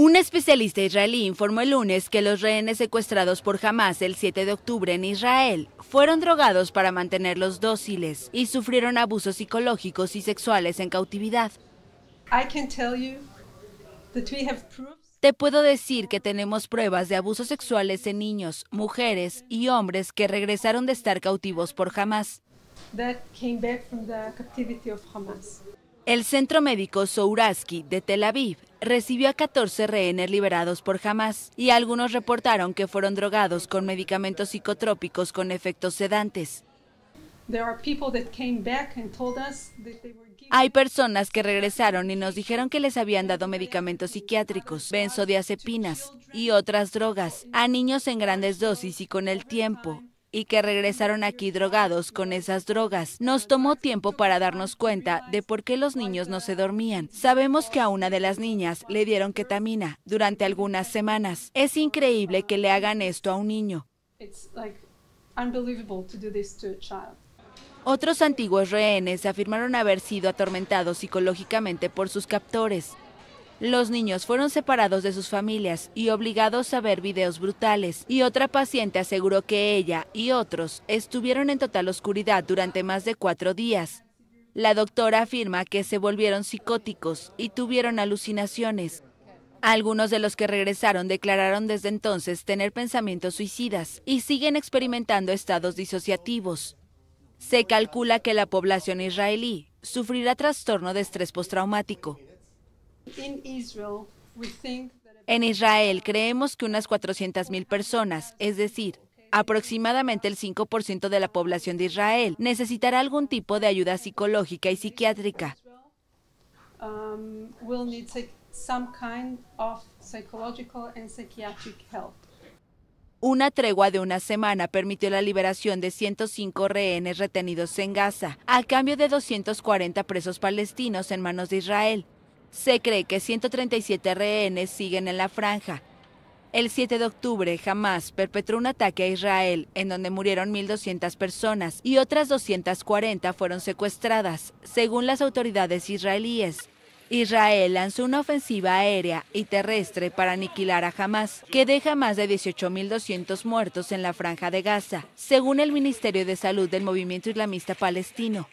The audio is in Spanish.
Un especialista israelí informó el lunes que los rehenes secuestrados por Hamas el 7 de octubre en Israel fueron drogados para mantenerlos dóciles y sufrieron abusos psicológicos y sexuales en cautividad. Te puedo decir que tenemos pruebas de abusos sexuales en niños, mujeres y hombres que regresaron de estar cautivos por Hamas. El Centro Médico Souraski de Tel Aviv recibió a 14 rehenes liberados por Hamas y algunos reportaron que fueron drogados con medicamentos psicotrópicos con efectos sedantes. Hay personas que regresaron y nos dijeron que les habían dado medicamentos psiquiátricos, benzodiazepinas y otras drogas a niños en grandes dosis y con el tiempo y que regresaron aquí drogados con esas drogas. Nos tomó tiempo para darnos cuenta de por qué los niños no se dormían. Sabemos que a una de las niñas le dieron ketamina durante algunas semanas. Es increíble que le hagan esto a un niño. Otros antiguos rehenes afirmaron haber sido atormentados psicológicamente por sus captores. Los niños fueron separados de sus familias y obligados a ver videos brutales, y otra paciente aseguró que ella y otros estuvieron en total oscuridad durante más de cuatro días. La doctora afirma que se volvieron psicóticos y tuvieron alucinaciones. Algunos de los que regresaron declararon desde entonces tener pensamientos suicidas y siguen experimentando estados disociativos. Se calcula que la población israelí sufrirá trastorno de estrés postraumático. En Israel creemos que unas 400.000 personas, es decir, aproximadamente el 5% de la población de Israel, necesitará algún tipo de ayuda psicológica y psiquiátrica. Um, una tregua de una semana permitió la liberación de 105 rehenes retenidos en Gaza, a cambio de 240 presos palestinos en manos de Israel. Se cree que 137 rehenes siguen en la franja. El 7 de octubre, Hamas perpetró un ataque a Israel, en donde murieron 1.200 personas y otras 240 fueron secuestradas, según las autoridades israelíes. Israel lanzó una ofensiva aérea y terrestre para aniquilar a Hamas, que deja más de 18.200 muertos en la franja de Gaza, según el Ministerio de Salud del Movimiento Islamista Palestino.